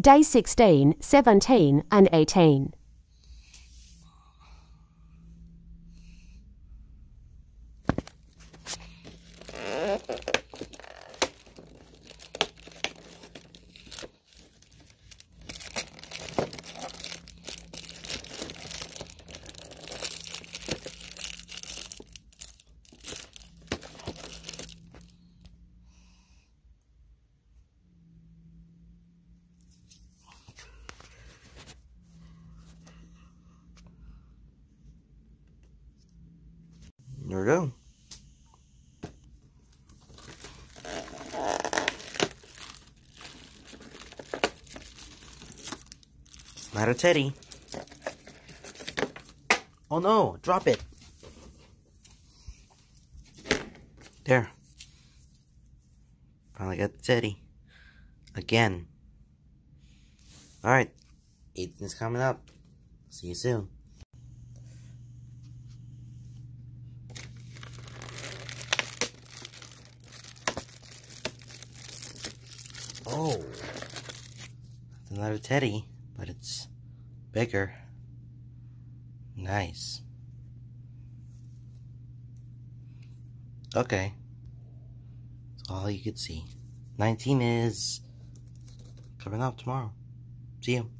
day 16, 17 and 18. There we go. Not a teddy. Oh no, drop it. There. Finally got the teddy. Again. Alright. Ethan's coming up. See you soon. Oh. It's another teddy, but it's bigger. Nice. Okay. That's all you could see. 19 is coming up tomorrow. See you.